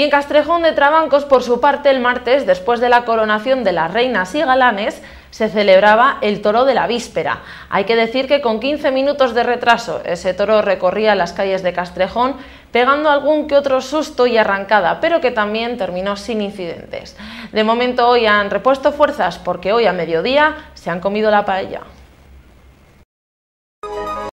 Y en Castrejón de Trabancos, por su parte, el martes, después de la coronación de las reinas y galanes, se celebraba el toro de la víspera. Hay que decir que con 15 minutos de retraso ese toro recorría las calles de Castrejón pegando algún que otro susto y arrancada, pero que también terminó sin incidentes. De momento hoy han repuesto fuerzas porque hoy a mediodía se han comido la paella.